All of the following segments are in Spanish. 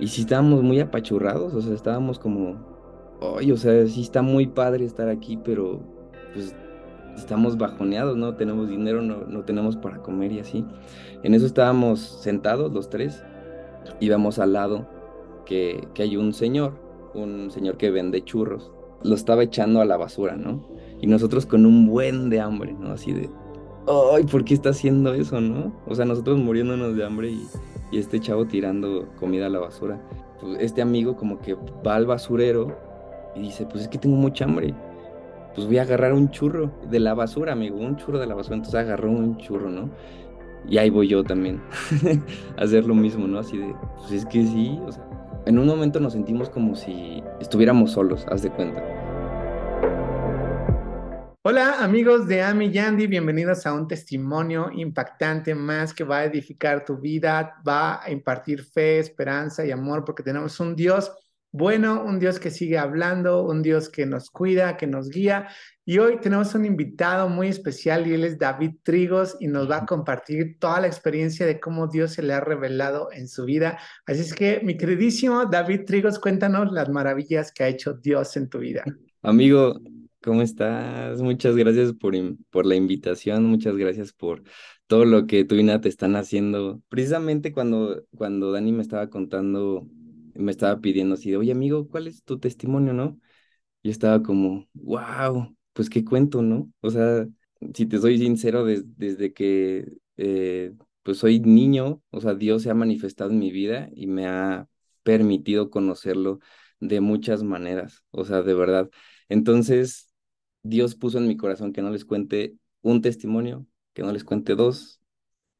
Y sí estábamos muy apachurrados, o sea, estábamos como, oye, o sea, sí está muy padre estar aquí, pero pues estamos bajoneados, no tenemos dinero, no, tenemos para comer y así. En eso estábamos sentados los tres, íbamos al lado que, que hay un señor, un señor que vende churros, lo estaba echando a la basura, ¿no? Y nosotros con un buen de hambre, ¿no? Así de, ay, ¿por qué está haciendo eso, no? O sea, nosotros muriéndonos de hambre y, este chavo tirando comida a la basura. Pues, este amigo como que va al basurero y dice, pues es que tengo mucha hambre. Pues voy a agarrar un churro de la basura, amigo, un churro de la basura. Entonces agarró un churro, ¿no? Y ahí voy yo también a hacer lo mismo, ¿no? Así de, pues es que sí, o sea, en un momento nos sentimos como si estuviéramos solos, haz de cuenta. Hola amigos de Ami Yandy, bienvenidos a un testimonio impactante más que va a edificar tu vida, va a impartir fe, esperanza y amor porque tenemos un Dios bueno, un Dios que sigue hablando, un Dios que nos cuida, que nos guía. Y hoy tenemos un invitado muy especial y él es David Trigos y nos va a compartir toda la experiencia de cómo Dios se le ha revelado en su vida. Así es que, mi queridísimo David Trigos, cuéntanos las maravillas que ha hecho Dios en tu vida. Amigo, ¿Cómo estás? Muchas gracias por, por la invitación, muchas gracias por todo lo que tú y te están haciendo. Precisamente cuando, cuando Dani me estaba contando, me estaba pidiendo así, de, oye amigo, ¿cuál es tu testimonio, no? Yo estaba como, wow, pues qué cuento, ¿no? O sea, si te soy sincero, desde que eh, pues soy niño, o sea, Dios se ha manifestado en mi vida y me ha permitido conocerlo de muchas maneras, o sea, de verdad. Entonces, Dios puso en mi corazón que no les cuente un testimonio, que no les cuente dos,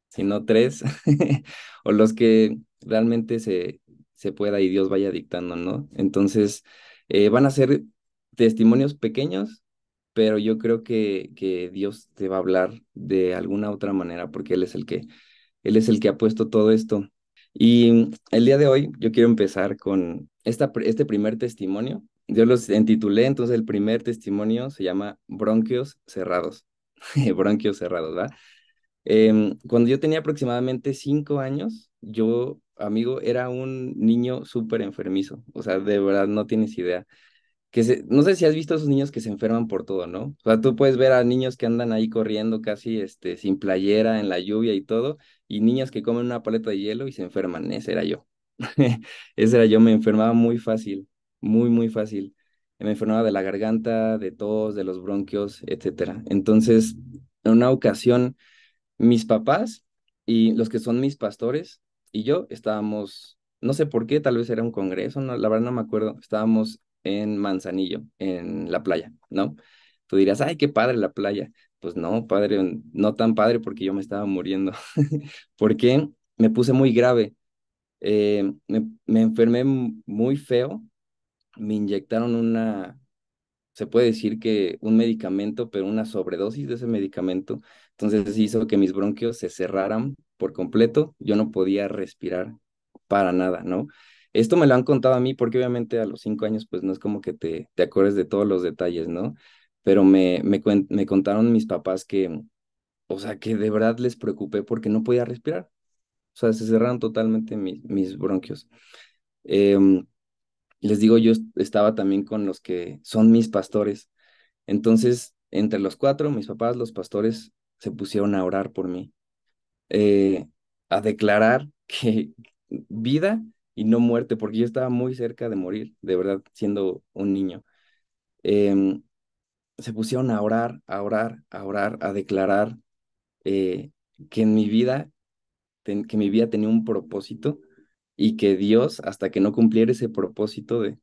sino tres, o los que realmente se, se pueda y Dios vaya dictando, ¿no? Entonces, eh, van a ser testimonios pequeños, pero yo creo que, que Dios te va a hablar de alguna otra manera, porque Él es el que, Él es el que ha puesto todo esto. Y el día de hoy yo quiero empezar con esta, este primer testimonio yo los entitulé, entonces el primer testimonio se llama Bronquios Cerrados. bronquios Cerrados, ¿verdad? Em, cuando yo tenía aproximadamente cinco años, yo, amigo, era un niño súper enfermizo. O sea, de verdad, no tienes idea. Que no sé si has visto a esos niños que se enferman por todo, ¿no? O sea, tú puedes ver a niños que andan ahí corriendo casi este, sin playera, en la lluvia y todo, y niñas que comen una paleta de hielo y se enferman. Ese era yo. Ese era yo, me enfermaba muy fácil muy, muy fácil. Me enfermaba de la garganta, de tos, de los bronquios, etc. Entonces, en una ocasión, mis papás y los que son mis pastores y yo estábamos, no sé por qué, tal vez era un congreso, la verdad no me acuerdo, estábamos en Manzanillo, en la playa, ¿no? Tú dirás, ay, qué padre la playa. Pues no, padre, no tan padre porque yo me estaba muriendo. porque me puse muy grave. Eh, me, me enfermé muy feo me inyectaron una, se puede decir que un medicamento, pero una sobredosis de ese medicamento. Entonces hizo que mis bronquios se cerraran por completo. Yo no podía respirar para nada, ¿no? Esto me lo han contado a mí porque obviamente a los cinco años pues no es como que te, te acuerdes de todos los detalles, ¿no? Pero me, me, contaron mis papás que, o sea, que de verdad les preocupé porque no podía respirar. O sea, se cerraron totalmente mis, mis bronquios. Eh, y les digo, yo estaba también con los que son mis pastores. Entonces, entre los cuatro, mis papás, los pastores, se pusieron a orar por mí, eh, a declarar que vida y no muerte, porque yo estaba muy cerca de morir, de verdad, siendo un niño. Em, se pusieron a orar, a orar, a orar, a declarar eh, que en mi vida, que mi vida tenía un propósito y que Dios, hasta que no cumpliera ese propósito de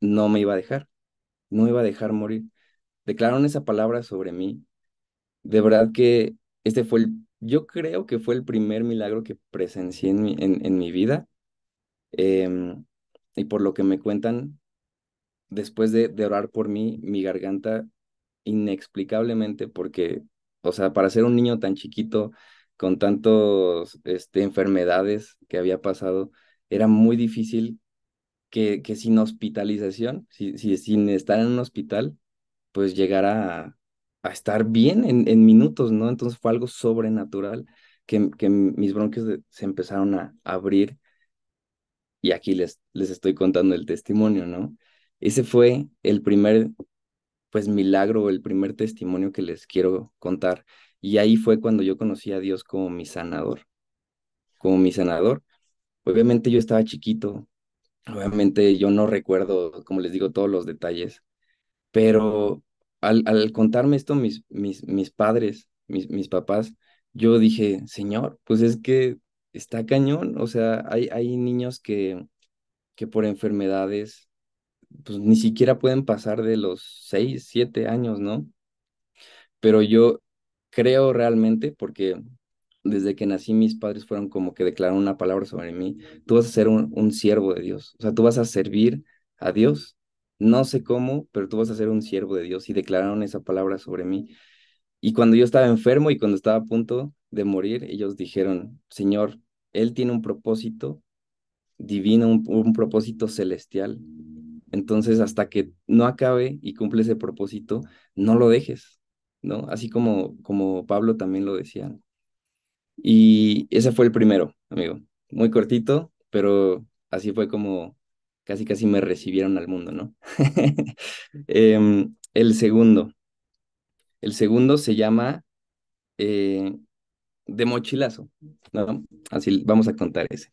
no me iba a dejar, no iba a dejar morir. Declararon esa palabra sobre mí. De verdad que este fue el, yo creo que fue el primer milagro que presencié en mi, en, en mi vida. Em, y por lo que me cuentan, después de, de orar por mí, mi garganta inexplicablemente, porque, o sea, para ser un niño tan chiquito, con tantas este, enfermedades que había pasado, era muy difícil que, que sin hospitalización, si, si, sin estar en un hospital, pues llegara a, estar bien en, minutos, ¿no? Entonces fue algo sobrenatural que, que mis bronquios se empezaron a abrir y aquí les, les estoy contando el testimonio, ¿no? Ese fue el primer, pues, milagro, el primer testimonio que les quiero contar. Y ahí fue cuando yo conocí a Dios como mi sanador, como mi sanador. Obviamente yo estaba chiquito, obviamente yo no recuerdo, como les digo, todos los detalles, pero al, contarme esto mis, mis, mis padres, mis, mis papás, yo dije, Señor, pues es que está cañón, o sea, hay, hay niños que, que por enfermedades pues ni siquiera pueden pasar de los seis siete años, ¿no? Pero yo creo realmente, porque desde que nací mis padres fueron como que declararon una palabra sobre mí, tú vas a ser un, siervo de Dios, o sea, tú vas a servir a Dios, no sé cómo, pero tú vas a ser un siervo de Dios y declararon esa palabra sobre mí. Y cuando yo estaba enfermo y cuando estaba a punto de morir, ellos dijeron, Señor, Él tiene un propósito divino, un propósito celestial. Entonces, hasta que no acabe y cumple ese propósito, no lo dejes, ¿no? Así como, como Pablo también lo decía. Y ese fue el primero, amigo. Muy cortito, pero así fue como casi casi me recibieron al mundo, ¿no? Em, el segundo. El segundo se llama eh, De Mochilazo, ¿no? Así vamos a contar ese.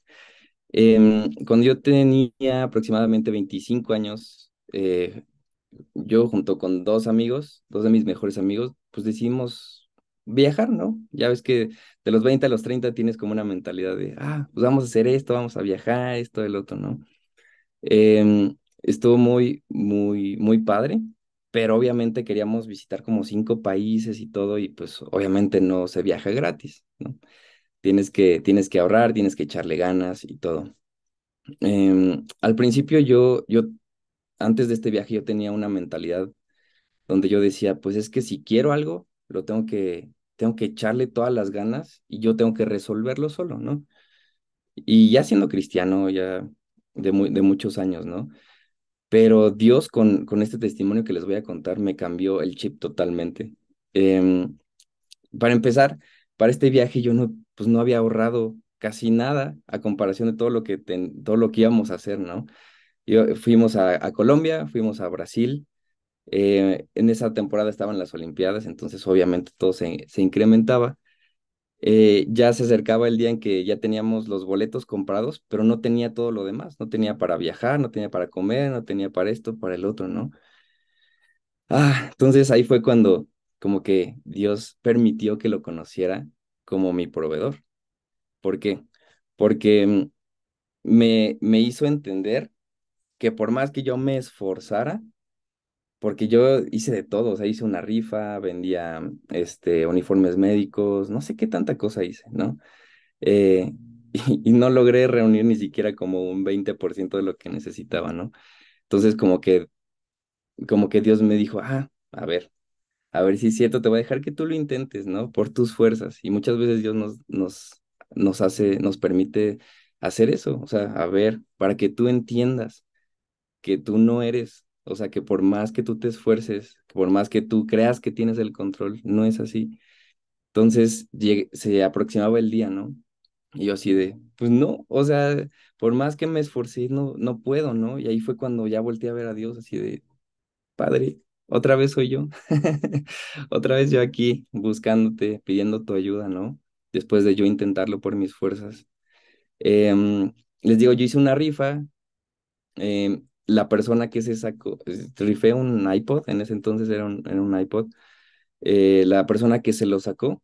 Em, cuando yo tenía aproximadamente 25 años, eh, yo junto con dos amigos, dos de mis mejores amigos, pues decidimos viajar, ¿no? Ya ves que de los 20 a los 30 tienes como una mentalidad de, ah, pues vamos a hacer esto, vamos a viajar, esto, el otro, ¿no? Em, estuvo muy, muy, muy padre, pero obviamente queríamos visitar como cinco países y todo, y pues obviamente no se viaja gratis, ¿no? Tienes que, tienes que ahorrar, tienes que echarle ganas y todo. Em, al principio yo, yo antes de este viaje yo tenía una mentalidad donde yo decía, pues es que si quiero algo, lo tengo que, tengo que echarle todas las ganas y yo tengo que resolverlo solo, ¿no? Y ya siendo cristiano, ya de, de muchos años, ¿no? Pero Dios con, con este testimonio que les voy a contar me cambió el chip totalmente. Em, para empezar, para este viaje yo no, pues no había ahorrado casi nada a comparación de todo lo que, todo lo que íbamos a hacer, ¿no? Yo, fuimos a, Colombia, fuimos a Brasil. Eh, en esa temporada estaban las Olimpiadas, entonces obviamente todo se, se incrementaba. Eh, ya se acercaba el día en que ya teníamos los boletos comprados, pero no tenía todo lo demás, no tenía para viajar, no tenía para comer, no tenía para esto, para el otro, ¿no? Ah, entonces ahí fue cuando como que Dios permitió que lo conociera como mi proveedor. ¿Por qué? Porque mm, me, me hizo entender que por más que yo me esforzara, porque yo hice de todo, o sea, hice una rifa, vendía este, uniformes médicos, no sé qué tanta cosa hice, ¿no? Eh, y, no logré reunir ni siquiera como un 20% de lo que necesitaba, ¿no? Entonces como que, como que Dios me dijo, ah, a ver, a ver si es cierto, te voy a dejar que tú lo intentes, ¿no? Por tus fuerzas. Y muchas veces Dios nos, nos, nos hace, nos permite hacer eso, o sea, a ver, para que tú entiendas que tú no eres, o sea, que por más que tú te esfuerces, por más que tú creas que tienes el control, no es así. Entonces se aproximaba el día, ¿no? Y yo así de, pues no, o sea, por más que me esforcé, no, no puedo, ¿no? Y ahí fue cuando ya volteé a ver a Dios así de, Padre, otra vez soy yo, otra vez yo aquí buscándote, pidiendo tu ayuda, ¿no? Después de yo intentarlo por mis fuerzas. Em, les digo, yo hice una rifa, eh, la persona que se sacó, eh, rifé un iPod, en ese entonces era un, un iPod, eh, la persona que se lo sacó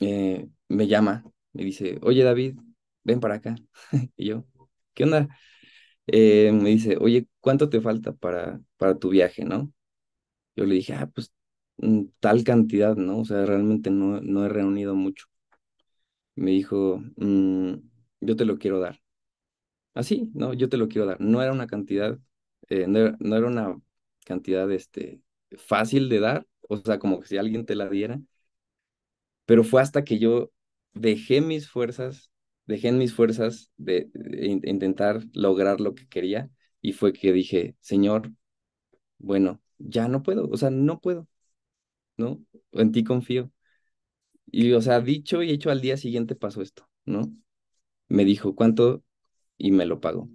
eh, me llama, me dice, oye David, ven para acá. y yo, ¿qué onda? me dice, oye, ¿cuánto te falta para, para tu viaje, no? Yo le dije, ah, pues mm, tal cantidad, ¿no? O sea, realmente no, he reunido mucho. Me dijo, mm, yo te lo quiero dar así, no, yo te lo quiero dar. No era una cantidad, eh, no, era, una cantidad este, fácil de dar, o sea, como que si alguien te la diera, pero fue hasta que yo dejé mis fuerzas, dejé mis fuerzas de, intentar lograr lo que quería y fue que dije, Señor, bueno, ya no puedo, o sea, no puedo, ¿no? En ti confío. Y, o sea, dicho y hecho al día siguiente pasó esto, ¿no? Me dijo, ¿cuánto y me lo pagó.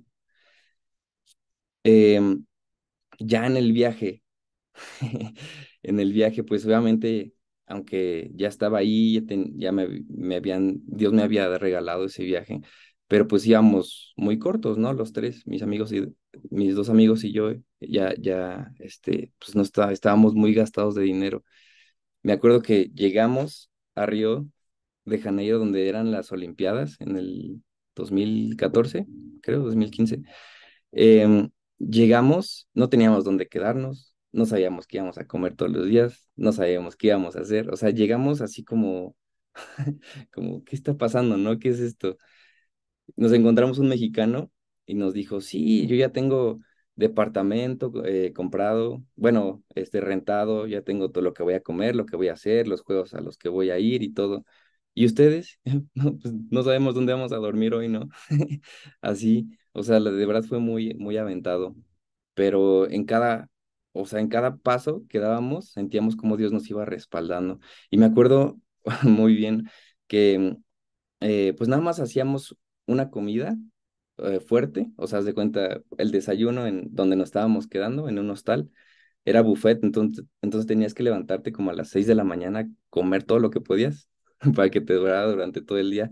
Em, ya en el viaje, en el viaje, pues obviamente, aunque ya estaba ahí, ya, me, habían, Dios me había regalado ese viaje, pero pues íbamos muy cortos, ¿no? Los tres, mis amigos y mis dos amigos y yo, ya, ya, este, pues no estábamos muy gastados de dinero. Me acuerdo que llegamos a Río de Janeiro, donde eran las Olimpiadas, en el 2014, creo, 2015, em, llegamos, no teníamos dónde quedarnos, no sabíamos qué íbamos a comer todos los días, no sabíamos qué íbamos a hacer, o sea, llegamos así como, como, ¿qué está pasando, no? ¿Qué es esto? Nos encontramos un mexicano y nos dijo, sí, yo ya tengo departamento eh, comprado, bueno, este rentado, ya tengo todo lo que voy a comer, lo que voy a hacer, los juegos a los que voy a ir y todo. ¿Y ustedes? No, pues no sabemos dónde vamos a dormir hoy, ¿no? Así, o sea, de verdad fue muy, muy aventado. Pero en cada, o sea, en cada paso que dábamos, sentíamos como Dios nos iba respaldando. Y me acuerdo muy bien que, eh, pues nada más hacíamos una comida eh, fuerte, o sea, haz de cuenta, el desayuno en donde nos estábamos quedando, en un hostal, era buffet, entonces, entonces tenías que levantarte como a las seis de la mañana, comer todo lo que podías para que te durara durante todo el día.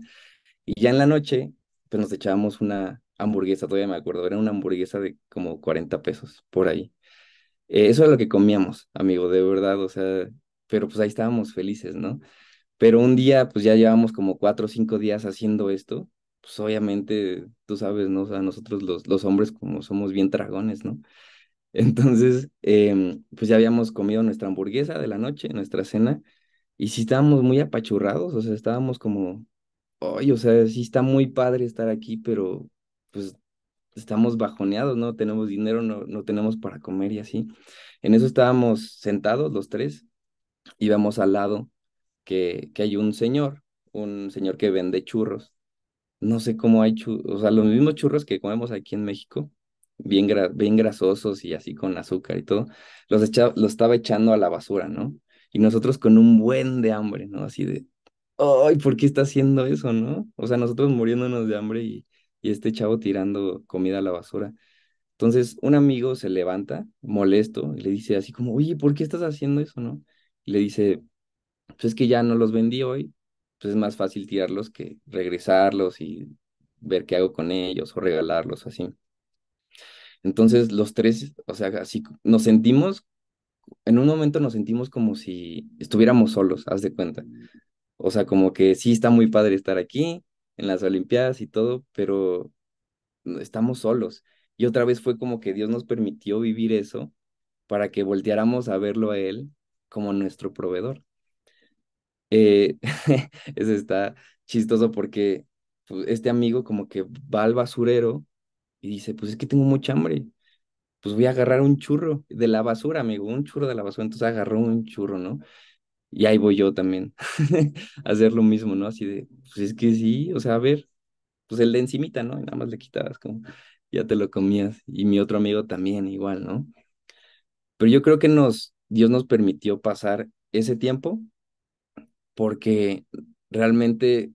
Y ya en la noche, pues nos echábamos una hamburguesa, todavía me acuerdo, era una hamburguesa de como 40 pesos por ahí. Eh, eso era lo que comíamos, amigo, de verdad, o sea, pero pues ahí estábamos felices, ¿no? Pero un día, pues ya llevamos como cuatro o cinco días haciendo esto, pues obviamente, tú sabes, ¿no? O sea, nosotros los, los hombres como somos bien dragones, ¿no? Entonces, em, pues ya habíamos comido nuestra hamburguesa de la noche, nuestra cena, y sí estábamos muy apachurrados, o sea, estábamos como, oye, o sea, sí está muy padre estar aquí, pero pues estamos bajoneados, no tenemos dinero, no, no tenemos para comer y así. En eso estábamos sentados los tres, íbamos al lado que, que hay un señor, un señor que vende churros. No sé cómo hay churros, o sea, los mismos churros que comemos aquí en México, bien, bien grasosos y así con azúcar y todo, los, los estaba echando a la basura, ¿no? y nosotros con un buen de hambre, ¿no? Así de, ay, ¿por qué está haciendo eso, no? O sea, nosotros muriéndonos de hambre y, este chavo tirando comida a la basura. Entonces, un amigo se levanta, molesto, y le dice así como, oye, ¿por qué estás haciendo eso, no? Y le dice, pues es que ya no los vendí hoy, pues es más fácil tirarlos que regresarlos y ver qué hago con ellos o regalarlos, así. Entonces, los tres, o sea, así nos sentimos en un momento nos sentimos como si estuviéramos solos, haz de cuenta. O sea, como que sí está muy padre estar aquí en las Olimpiadas y todo, pero estamos solos. Y otra vez fue como que Dios nos permitió vivir eso para que volteáramos a verlo a Él como nuestro proveedor. Eh, eso está chistoso porque pues, este amigo como que va al basurero y dice, pues es que tengo mucha hambre pues voy a agarrar un churro de la basura, amigo, un churro de la basura, entonces agarró un churro, ¿no? Y ahí voy yo también a hacer lo mismo, ¿no? Así de, pues es que sí, o sea, a ver, pues el de encimita, ¿no? Y nada más le quitabas como, ya te lo comías. Y mi otro amigo también igual, ¿no? Pero yo creo que nos, Dios nos permitió pasar ese tiempo porque realmente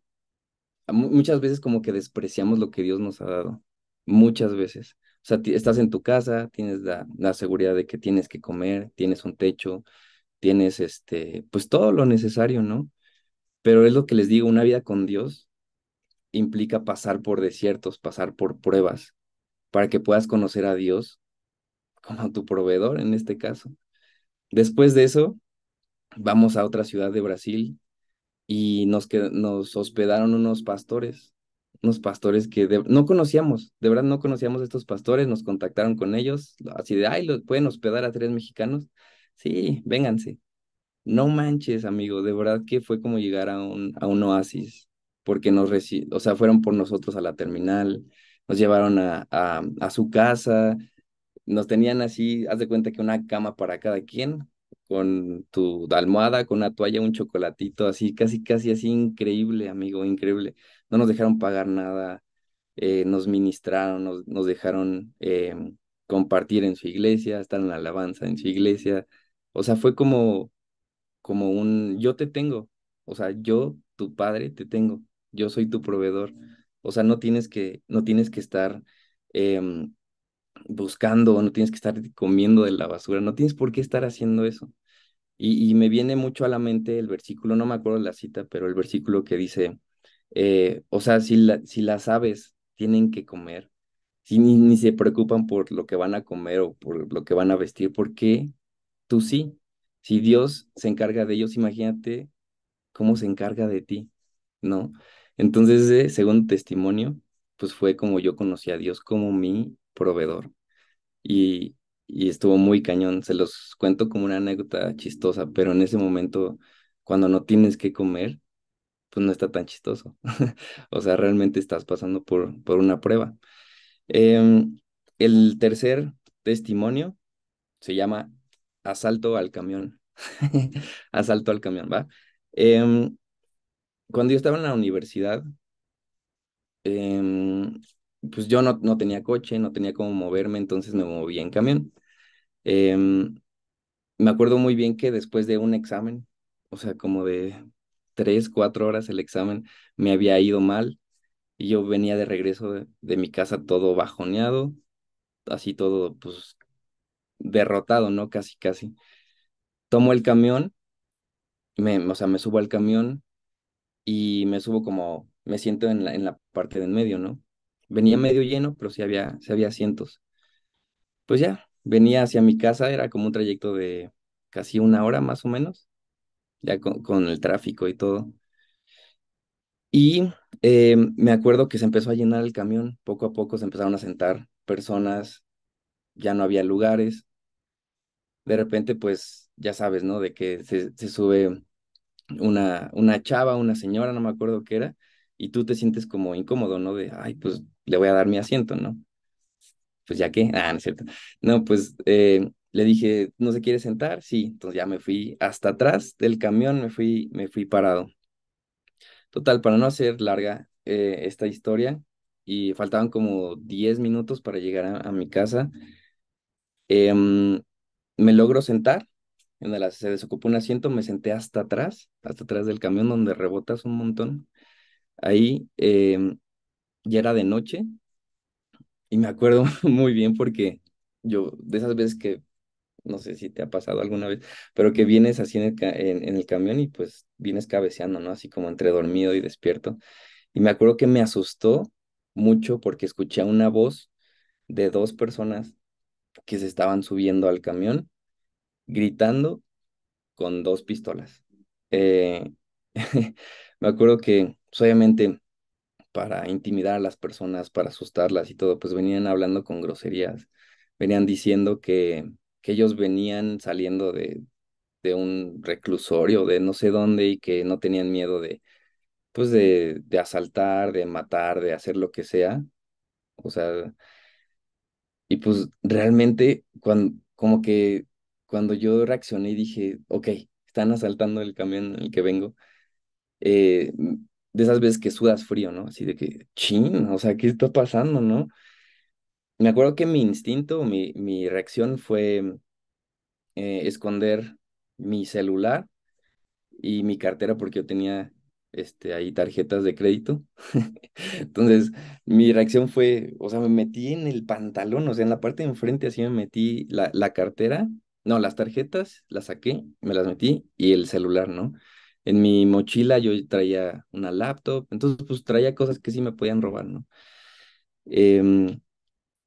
muchas veces como que despreciamos lo que Dios nos ha dado, muchas veces. O sea, estás en tu casa, tienes la, seguridad de que tienes que comer, tienes un techo, tienes este, pues todo lo necesario, ¿no? Pero es lo que les digo, una vida con Dios implica pasar por desiertos, pasar por pruebas, para que puedas conocer a Dios como tu proveedor en este caso. Después de eso, vamos a otra ciudad de Brasil y nos, que, nos hospedaron unos pastores unos pastores que no conocíamos, de verdad no conocíamos a estos pastores, nos contactaron con ellos, así de, ay, ¿los pueden hospedar a tres mexicanos? Sí, vénganse. No manches, amigo, de verdad que fue como llegar a un, a un oasis, porque nos recibieron, o sea, fueron por nosotros a la terminal, nos llevaron a, a, a su casa, nos tenían así, haz de cuenta que una cama para cada quien, con tu almohada, con una toalla, un chocolatito, así, casi, casi así, increíble, amigo, increíble no nos dejaron pagar nada, eh, nos ministraron, nos, dejaron em, compartir en su iglesia, estar en la alabanza en su iglesia. O sea, fue como, como un yo te tengo, o sea, yo, tu padre, te tengo, yo soy tu proveedor. O sea, no tienes que, no tienes que estar em, buscando, no tienes que estar comiendo de la basura, no tienes por qué estar haciendo eso. y me viene mucho a la mente el versículo, no me acuerdo la cita, pero el versículo que dice, eh, o sea, si, si las aves tienen que comer, si ni, se preocupan por lo que van a comer o por lo que van a vestir, porque tú sí? Si Dios se encarga de ellos, imagínate cómo se encarga de ti, ¿no? Entonces, eh, según testimonio, pues fue como yo conocí a Dios como mi proveedor. Y, y estuvo muy cañón. Se los cuento como una anécdota chistosa, pero en ese momento, cuando no tienes que comer, pues no está tan chistoso. o sea, realmente estás pasando por, por una prueba. Em, el tercer testimonio se llama asalto al camión. asalto al camión, ¿va? Em, cuando yo estaba en la universidad, em, pues yo no, tenía coche, no tenía cómo moverme, entonces me movía en camión. me acuerdo muy bien que después de un examen, o sea, como de tres, cuatro horas el examen, me había ido mal y yo venía de regreso de, mi casa todo bajoneado, así todo pues derrotado, ¿no? Casi, casi. Tomo el camión, me, o sea, me subo al camión y me subo como, me siento en la, en la parte del medio, ¿no? Venía medio lleno, pero sí había, sí había asientos. Pues ya, venía hacia mi casa, era como un trayecto de casi una hora más o menos ya con, el tráfico y todo. Y eh, me acuerdo que se empezó a llenar el camión, poco a poco se empezaron a sentar personas, ya no había lugares. De repente, pues ya sabes, ¿no? De que se, sube una, una chava, una señora, no me acuerdo qué era, y tú te sientes como incómodo, ¿no? De, ay, pues le voy a dar mi asiento, ¿no? Pues ya qué, ah, no es cierto. No, pues eh, le dije, ¿no se quiere sentar? Sí, entonces ya me fui hasta atrás del camión, me fui, me fui parado. Total, para no hacer larga eh, esta historia, y faltaban como 10 minutos para llegar a, mi casa, em, me logro sentar, en se desocupó un asiento, me senté hasta atrás, hasta atrás del camión donde rebotas un montón. Ahí em, ya era de noche y me acuerdo muy bien porque yo, de esas veces que no sé si te ha pasado alguna vez, pero que vienes así en el, en, el camión y pues vienes cabeceando, ¿no? Así como entre dormido y despierto. Y me acuerdo que me asustó mucho porque escuché una voz de dos personas que se estaban subiendo al camión gritando con dos pistolas. Eh, me acuerdo que pues, obviamente para intimidar a las personas, para asustarlas y todo, pues venían hablando con groserías, venían diciendo que, que ellos venían saliendo de, de un reclusorio, de no sé dónde, y que no tenían miedo de, pues, de, de asaltar, de matar, de hacer lo que sea. O sea, y pues realmente, cuando, como que cuando yo reaccioné y dije, ok, están asaltando el camión en el que vengo, eh, de esas veces que sudas frío, ¿no? Así de que, chin, o sea, ¿qué está pasando, no? me acuerdo que mi instinto, mi, mi reacción fue mm, eh, esconder mi celular y mi cartera porque yo tenía este, ahí tarjetas de crédito. Entonces, mi reacción fue, o sea, me metí en el pantalón, o sea, en la parte de enfrente así me metí la, la cartera, no, las tarjetas, las saqué, me las metí y el celular, ¿no? En mi mochila yo traía una laptop, entonces pues traía cosas que sí me podían robar, ¿no? Eh,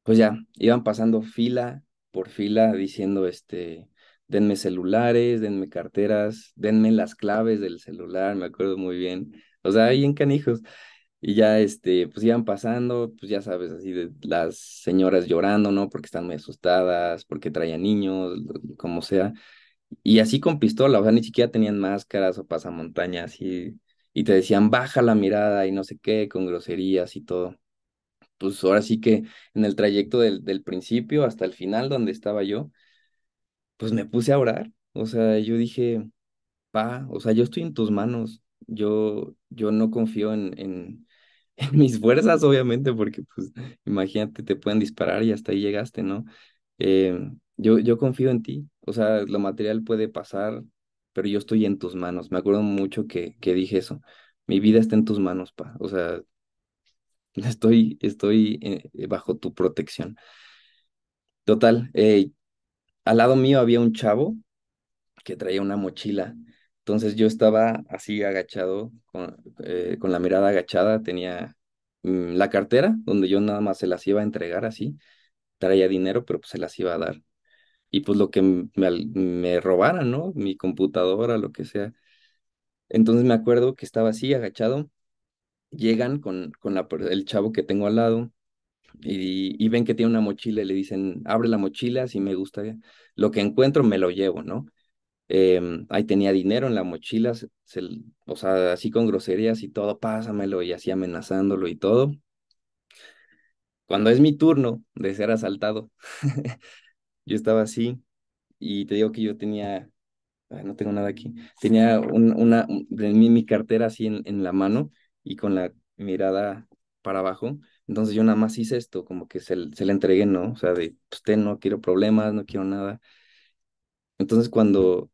pues ya, iban pasando fila por fila diciendo, este, denme celulares, denme carteras, denme las claves del celular, me acuerdo muy bien. O sea, ahí en canijos. Y ya, este, pues iban pasando, pues ya sabes, así de las señoras llorando, ¿no? Porque están muy asustadas, porque traían niños, como sea. Y así con pistola, o sea, ni siquiera tenían máscaras o pasamontañas y, y te decían, baja la mirada y no sé qué, con groserías y todo pues ahora sí que en el trayecto del, principio hasta el final donde estaba yo, pues me puse a orar. O sea, yo dije, pa, o sea, yo estoy en tus manos. Yo, yo no confío en, en, mis fuerzas, obviamente, porque pues imagínate, te pueden disparar y hasta ahí llegaste, ¿no? Eh, yo, yo confío en ti. O sea, lo material puede pasar, pero yo estoy en tus manos. Me acuerdo mucho que, que dije eso. Mi vida está en tus manos, pa. O sea, Estoy, estoy eh, eh, bajo tu protección. Total, eh, al lado mío había un chavo que traía una mochila. Entonces yo estaba así agachado, con, con la mirada agachada, tenía mm, la cartera donde yo nada más se las iba a entregar así, traía dinero, pero pues, se las iba a dar. Y pues lo que me, me ¿no? Mi computadora, lo que sea. Entonces me acuerdo que estaba así agachado llegan con, con el chavo que tengo al lado y, ven que tiene una mochila y le dicen, abre la mochila, si me gusta, lo que encuentro me lo llevo, ¿no? Em, ahí tenía dinero en la mochila, o sea, así con groserías y todo, pásamelo y así amenazándolo y todo. Cuando es mi turno de ser asaltado, yo estaba así y te digo que yo tenía, no tengo nada aquí, tenía una, mi, mi cartera así en, en la mano y con la mirada para abajo. Entonces yo nada más hice esto, como que se, se le entregué, ¿no? O sea, de usted pues, no quiero problemas, no quiero nada. Entonces cuando,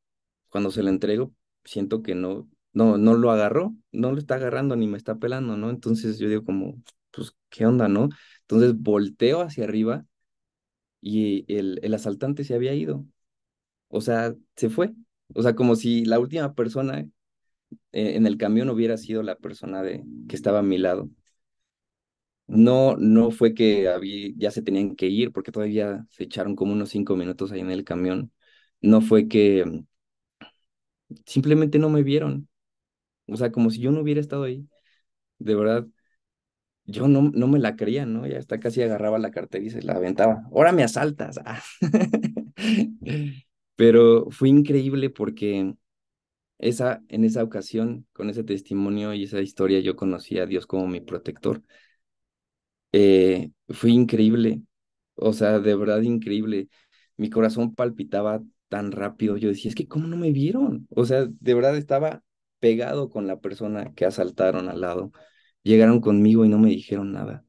cuando se le entrego, siento que no, no, no lo agarró, no lo está agarrando ni me está pelando, ¿no? Entonces yo digo como, pues, ¿qué onda, no? Entonces volteo hacia arriba y el, el asaltante se había ido. O sea, se fue. O sea, como si la última persona eh, en el camión hubiera sido la persona de, que estaba a mi lado. No, no fue que había, ya se tenían que ir, porque todavía se echaron como unos cinco minutos ahí en el camión. No fue que simplemente no me vieron. O sea, como si yo no hubiera estado ahí. De verdad, yo no, no me la creía, ¿no? Ya está casi agarraba la cartera y se la aventaba. Ahora me asaltas. Ah. Pero fue increíble porque esa, en esa ocasión, con ese testimonio y esa historia, yo conocí a Dios como mi protector. fui eh, fue increíble, o sea, de verdad increíble. Mi corazón palpitaba tan rápido, yo decía, es que ¿cómo no me vieron? O sea, de verdad estaba pegado con la persona que asaltaron al lado. Llegaron conmigo y no me dijeron nada.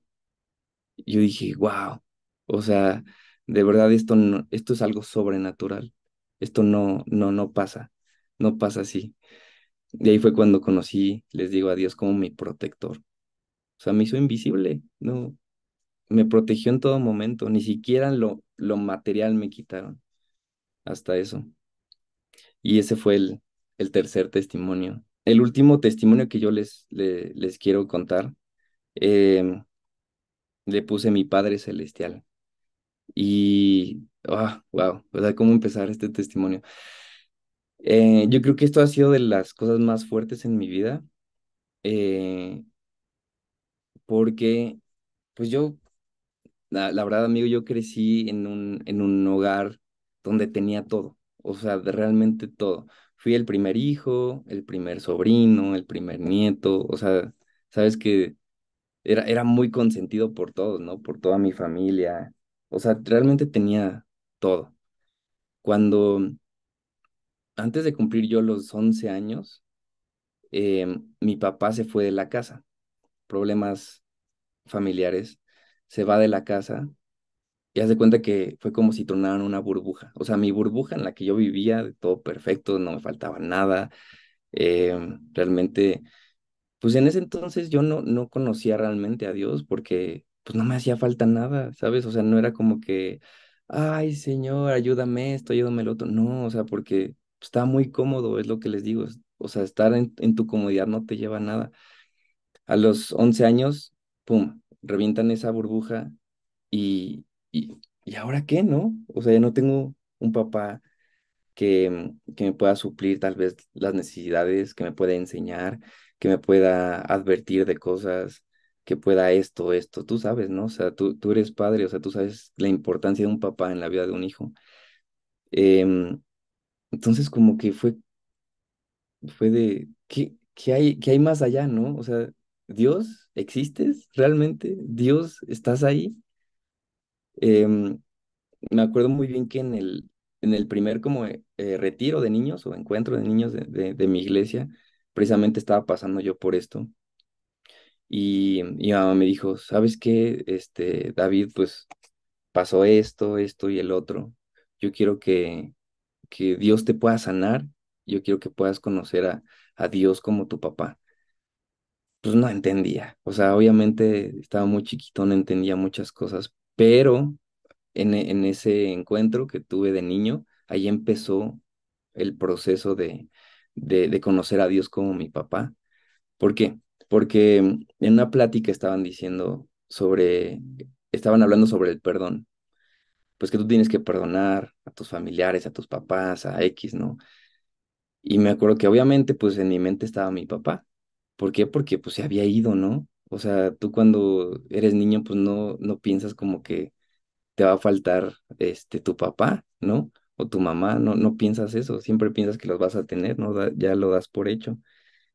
Yo dije, wow, o sea, de verdad esto, esto es algo sobrenatural, esto no, no, no pasa no pasa así. Y ahí fue cuando conocí, les digo a Dios como mi protector. O sea, me hizo invisible, no, me protegió en todo momento, ni siquiera lo, lo material me quitaron, hasta eso. Y ese fue el, el tercer testimonio. El último testimonio que yo les, quiero contar, em, le puse mi Padre Celestial. Y, wow, ah, ¿verdad? ¿Cómo empezar este testimonio? Eh, yo creo que esto ha sido de las cosas más fuertes en mi vida, eh, porque pues yo, la, la, verdad amigo, yo crecí en un, en un hogar donde tenía todo, o sea, realmente todo. Fui el primer hijo, el primer sobrino, el primer nieto, o sea, sabes que era, era muy consentido por todos, ¿no? Por toda mi familia, o sea, realmente tenía todo. Cuando antes de cumplir yo los 11 años, eh, mi papá se fue de la casa, problemas familiares, se va de la casa y hace cuenta que fue como si tronaran una burbuja. O sea, mi burbuja en la que yo vivía, todo perfecto, no me faltaba nada. Eh, realmente, pues en ese entonces yo no, no conocía realmente a Dios porque pues no me hacía falta nada, ¿sabes? O sea, no era como que, ay Señor, ayúdame esto, ayúdame lo otro. No, o sea, porque está muy cómodo, es lo que les digo. O sea, estar en, tu comodidad no te lleva nada. A los 11 años, pum, revientan esa burbuja y, y, ahora qué, ¿no? O sea, ya no tengo un papá que, mm, que me pueda suplir tal vez las necesidades, que me pueda enseñar, que me pueda advertir de cosas, que pueda esto, esto, tú sabes, ¿no? O sea, tú, tú eres padre, o sea, tú sabes la importancia de un papá en la vida de un hijo. Eh, entonces como que fue, fue de, ¿qué, hay, hay más allá, no? O sea, Dios, ¿existes realmente? Dios, ¿estás ahí? Em, me acuerdo muy bien que en el, en el primer como eh, eh, retiro de niños o encuentro de niños de, de, mi iglesia, precisamente estaba pasando yo por esto. Y, mi mamá me dijo, ¿sabes qué? Este, David, pues pasó esto, esto y el otro. Yo quiero que, que Dios te pueda sanar, yo quiero que puedas conocer a, a Dios como tu papá. Pues no entendía, o sea, obviamente estaba muy chiquito, no entendía muchas cosas, pero en, en ese encuentro que tuve de niño, ahí empezó el proceso de, de, de conocer a Dios como mi papá. ¿Por qué? Porque en una plática estaban diciendo sobre, estaban hablando sobre el perdón pues que tú tienes que perdonar a tus familiares, a tus papás, a X, ¿no? Y me acuerdo que obviamente pues en mi mente estaba mi papá. ¿Por qué? Porque pues se había ido, ¿no? O sea, tú cuando eres niño pues no, no piensas como que te va a faltar este tu papá, ¿no? O tu mamá, no, no piensas eso, siempre piensas que los vas a tener, ¿no? ya lo das por hecho.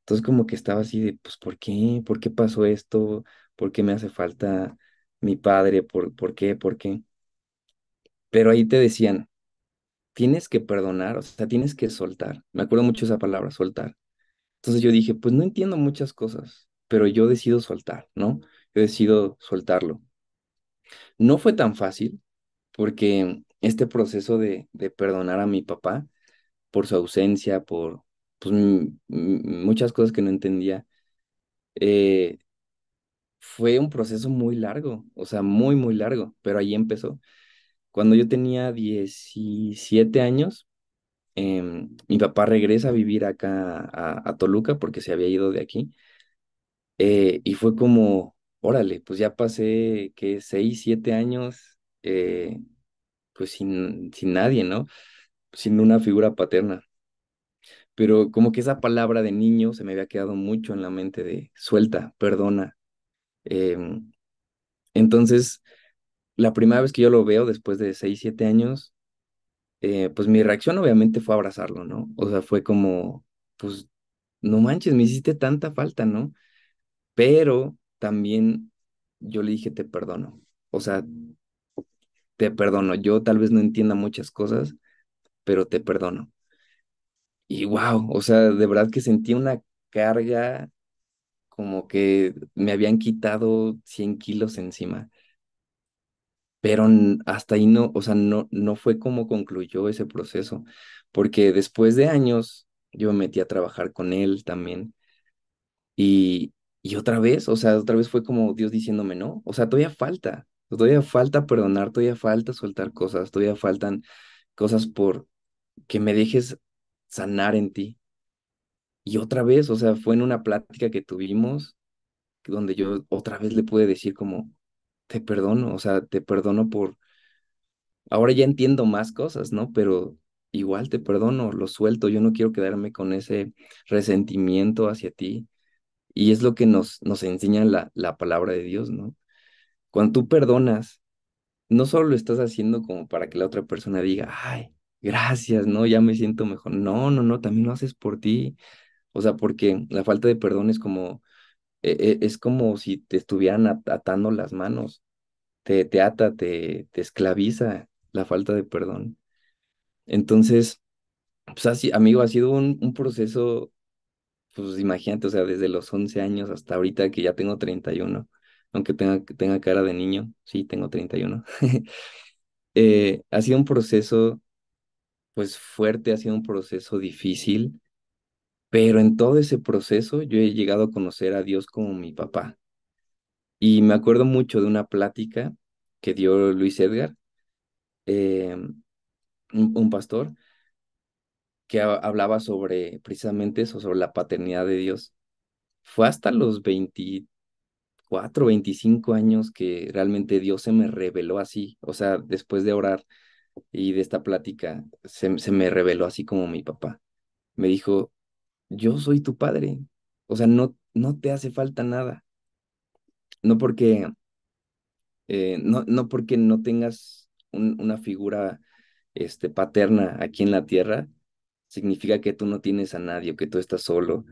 Entonces como que estaba así de, pues, ¿por qué? ¿Por qué pasó esto? ¿Por qué me hace falta mi padre? ¿Por, por qué? ¿Por qué? pero ahí te decían, tienes que perdonar, o sea, tienes que soltar. Me acuerdo mucho esa palabra, soltar. Entonces yo dije, pues no entiendo muchas cosas, pero yo decido soltar, ¿no? Yo decido soltarlo. No fue tan fácil porque este proceso de, de perdonar a mi papá por su ausencia, por pues, muchas cosas que no entendía, eh, fue un proceso muy largo, o sea, muy, muy largo, pero ahí empezó. Cuando yo tenía 17 años, em, mi papá regresa a vivir acá a, Toluca porque se había ido de aquí. Eh, y fue como, órale, pues ya pasé que 6, 7 años, eh, pues sin, sin nadie, ¿no? Sin una figura paterna. Pero como que esa palabra de niño se me había quedado mucho en la mente de suelta, perdona. Em, entonces, la primera vez que yo lo veo después de 6, 7 años, eh, pues mi reacción obviamente fue abrazarlo, ¿no? O sea, fue como, pues, no manches, me hiciste tanta falta, ¿no? Pero también yo le dije, te perdono. O sea, te perdono. Yo tal vez no entienda muchas cosas, pero te perdono. Y wow, o sea, de verdad que sentí una carga como que me habían quitado 100 kilos encima pero hasta ahí no, o sea, no, no fue como concluyó ese proceso, porque después de años yo me metí a trabajar con él también y, y otra vez, o sea, otra vez fue como Dios diciéndome, no, o sea, todavía falta, todavía falta perdonar, todavía falta soltar cosas, todavía faltan cosas por que me dejes sanar en ti. Y otra vez, o sea, fue en una plática que tuvimos donde yo otra vez le pude decir como, te perdono, o sea, te perdono por... Ahora ya entiendo más cosas, ¿no? Pero igual te perdono, lo suelto, yo no quiero quedarme con ese resentimiento hacia ti. Y es lo que nos, nos enseña la, la palabra de Dios, ¿no? Cuando tú perdonas, no solo lo estás haciendo como para que la otra persona diga, ay, gracias, ¿no? Ya me siento mejor. No, no, no, también lo haces por ti. O sea, porque la falta de perdón es como, e, e, es como si te estuvieran atando las manos, te, te ata, te, te esclaviza la falta de perdón. Entonces, pues así, amigo, ha sido un, proceso, pues imagínate, o sea, desde los 11 años hasta ahorita que ya tengo 31, aunque tenga, tenga cara de niño, sí, tengo 31. Eh, ha sido un proceso, pues fuerte, ha sido un proceso difícil, pero en todo ese proceso yo he llegado a conocer a Dios como mi papá. Y me acuerdo mucho de una plática que dio Luis Edgar, eh, un, pastor, que hablaba sobre precisamente eso, sobre la paternidad de Dios. Fue hasta los 24, 25 años que realmente Dios se me reveló así. O sea, después de orar y de esta plática, se me reveló así como mi papá. Me dijo, yo soy tu padre. O sea, no, no te hace falta nada. No porque, eh, no, no porque no tengas una figura este, paterna aquí en la tierra, significa que tú no tienes a nadie o que tú estás solo.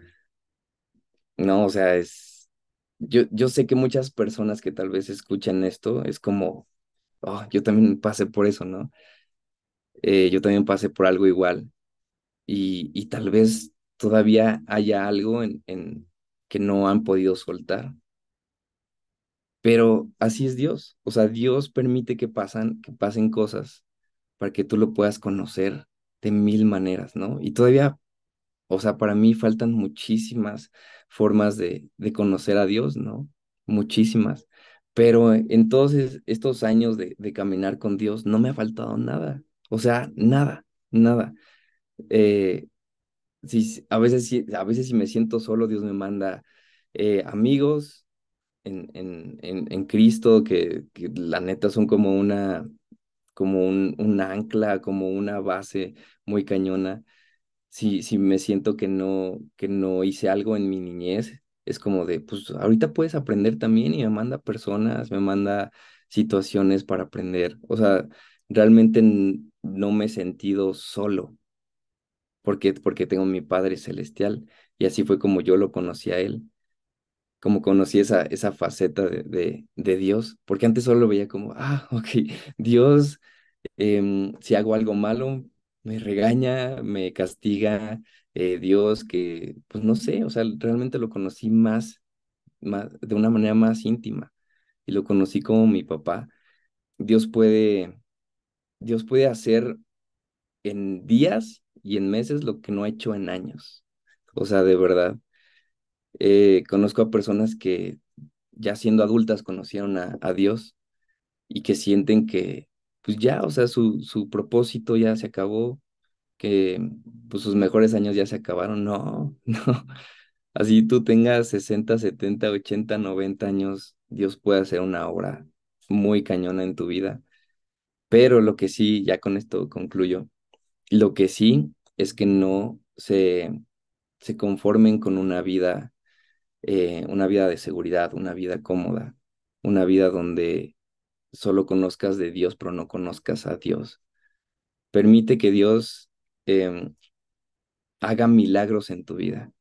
No, o sea, es... Yo, yo sé que muchas personas que tal vez escuchan esto es como, oh, yo también pasé por eso, ¿no? Eh, yo también pasé por algo igual. Y, y tal vez todavía haya algo en, que no han podido soltar. Pero así es Dios. O sea, Dios permite que, pasan, que pasen cosas para que tú lo puedas conocer de mil maneras, ¿no? Y todavía, o sea, para mí faltan muchísimas formas de, de conocer a Dios, ¿no? Muchísimas. Pero en todos estos años de, de caminar con Dios no me ha faltado nada. O sea, nada, nada. Eh, a veces a veces si me siento solo, Dios me manda eh, amigos en, en, en, Cristo que, la neta son como una como un, ancla, como una base muy cañona. Si, si me siento que no, que no hice algo en mi niñez, es como de, pues ahorita puedes aprender también y me manda personas, me manda situaciones para aprender. O sea, realmente no me he sentido solo porque, tengo mi Padre Celestial. Y así fue como yo lo conocí a Él, como conocí esa, esa faceta de, de, Dios, porque antes solo lo veía como, ah, ok, Dios, em, si hago algo malo, me regaña, me castiga, eh, Dios, que, pues no sé, o sea, realmente lo conocí más, más, de una manera más íntima, y lo conocí como mi papá. Dios puede, Dios puede hacer en días y en meses lo que no ha hecho en años. O sea, de verdad. Eh, conozco a personas que ya siendo adultas conocieron a, Dios y que sienten que, pues ya, o sea, su, su propósito ya se acabó, que pues, sus mejores años ya se acabaron. No, no. Así tú tengas 60, 70, 80, 90 años, Dios puede hacer una obra muy cañona en tu vida. Pero lo que sí, ya con esto concluyo, lo que sí es que no se, se conformen con una vida, eh, una vida de seguridad, una vida cómoda, una vida donde solo conozcas de Dios, pero no conozcas a Dios. Permite que Dios em, haga milagros en tu vida.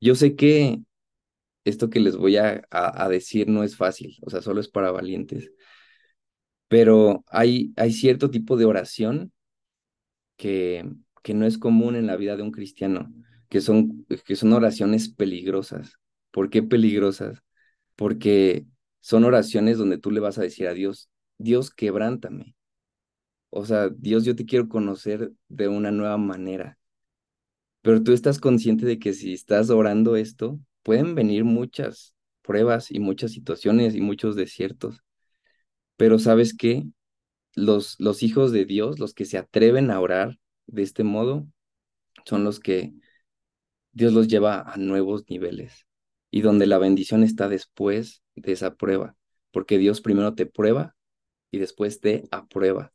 Yo sé que esto que les voy a, decir no es fácil, o sea, solo es para valientes, pero hay, hay cierto tipo de oración que, que no es común en la vida de un cristiano, que son, que son oraciones peligrosas. ¿Por qué peligrosas? Porque son oraciones donde tú le vas a decir a Dios, Dios, quebrántame. O sea, Dios, yo te quiero conocer de una nueva manera. Pero tú estás consciente de que si estás orando esto, pueden venir muchas pruebas y muchas situaciones y muchos desiertos. Pero sabes qué? Los, los hijos de Dios, los que se atreven a orar, de este modo son los que Dios los lleva a nuevos niveles y donde la bendición está después de esa prueba, porque Dios primero te prueba y después te aprueba.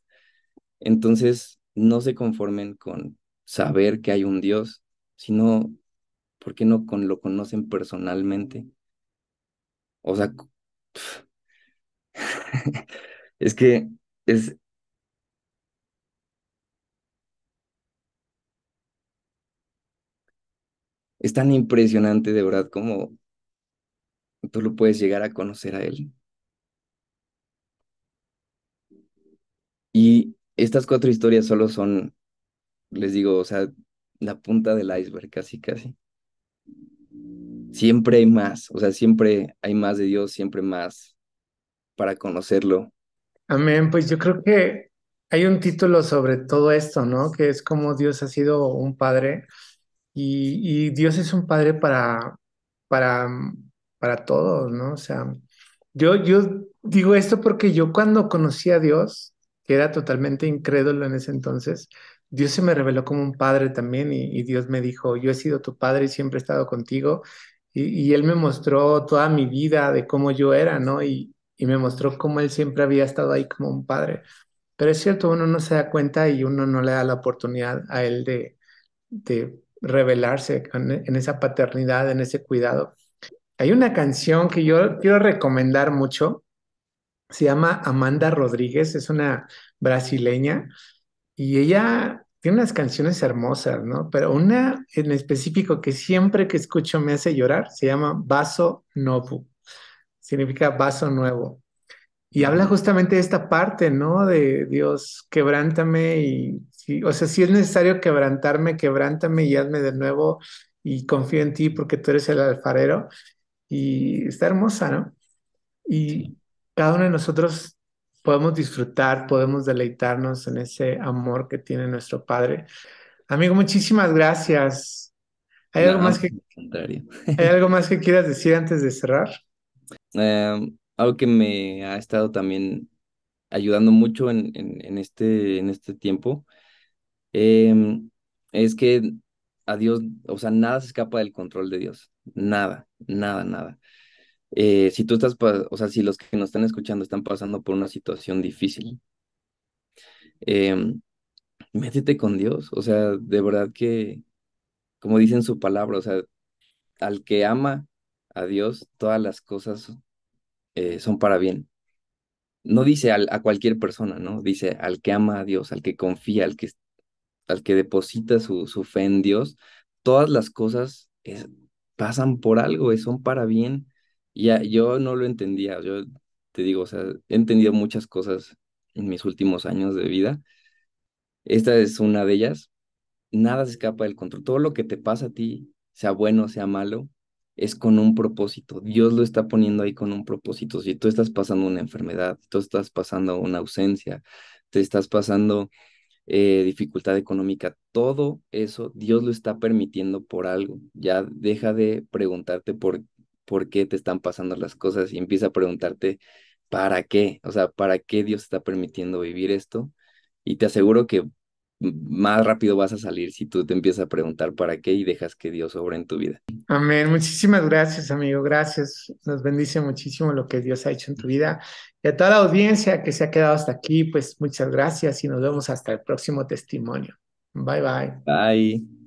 Entonces, no se conformen con saber que hay un Dios, sino, ¿por qué no con lo conocen personalmente? O sea, es que es, es tan impresionante de verdad como tú lo puedes llegar a conocer a él. Y estas cuatro historias solo son, les digo, o sea, la punta del iceberg, casi, casi. Siempre hay más, o sea, siempre hay más de Dios, siempre más para conocerlo. Amén, pues yo creo que hay un título sobre todo esto, ¿no? Que es como Dios ha sido un padre y, Dios es un padre para, para, para todos, ¿no? O sea, yo, yo digo esto porque yo cuando conocí a Dios, que era totalmente incrédulo en ese entonces, Dios se me reveló como un padre también y, Dios me dijo, yo he sido tu padre y siempre he estado contigo. Y, Él me mostró toda mi vida de cómo yo era, ¿no? Y, y me mostró cómo Él siempre había estado ahí como un padre. Pero es cierto, uno no se da cuenta y uno no le da la oportunidad a Él de, de revelarse en esa paternidad, en ese cuidado. Hay una canción que yo quiero recomendar mucho, se llama Amanda Rodríguez, es una brasileña y ella tiene unas canciones hermosas, ¿no? Pero una en específico que siempre que escucho me hace llorar, se llama Vaso Novo, significa vaso nuevo. Y habla justamente de esta parte, ¿no? De Dios, quebrántame y o sea, si es necesario quebrantarme, quebrántame y hazme de nuevo y confío en ti porque tú eres el alfarero. Y está hermosa, ¿no? Y cada uno de nosotros podemos disfrutar, podemos deleitarnos en ese amor que tiene nuestro Padre. Amigo, muchísimas gracias. ¿Hay, algo, más que, ¿hay algo más que quieras decir antes de cerrar? Em, algo que me ha estado también ayudando mucho este, en este tiempo Em, es que a Dios, o sea, nada se escapa del control de Dios, nada, nada, nada. Eh, si tú estás, o sea, si los que nos están escuchando están pasando por una situación difícil, em, métete con Dios, o sea, de verdad que, como dicen su palabra, o sea, al que ama a Dios, todas las cosas eh, son para bien. No dice a cualquier persona, ¿no? Dice al que ama a Dios, al que confía, al que al que deposita su, fe en Dios, todas las cosas pasan por algo, es, son para bien. Ya, yo no lo entendía, yo te digo, o sea, he entendido muchas cosas en mis últimos años de vida. Esta es una de ellas. Nada se escapa del control. Todo lo que te pasa a ti, sea bueno, sea malo, es con un propósito. Dios lo está poniendo ahí con un propósito. Si tú estás pasando una enfermedad, tú estás pasando una ausencia, te estás pasando eh, dificultad económica, todo eso Dios lo está permitiendo por algo. Ya deja de preguntarte por, por qué te están pasando las cosas y empieza a preguntarte para qué, o sea, para qué Dios está permitiendo vivir esto. Y te aseguro que más rápido vas a salir si tú te empiezas a preguntar para qué y dejas que Dios obre en tu vida. Amén. Muchísimas gracias, amigo. Gracias. Nos bendice muchísimo lo que Dios ha hecho en tu vida. Y a toda la audiencia que se ha quedado hasta aquí, pues muchas gracias y nos vemos hasta el próximo testimonio. Bye, bye. Bye.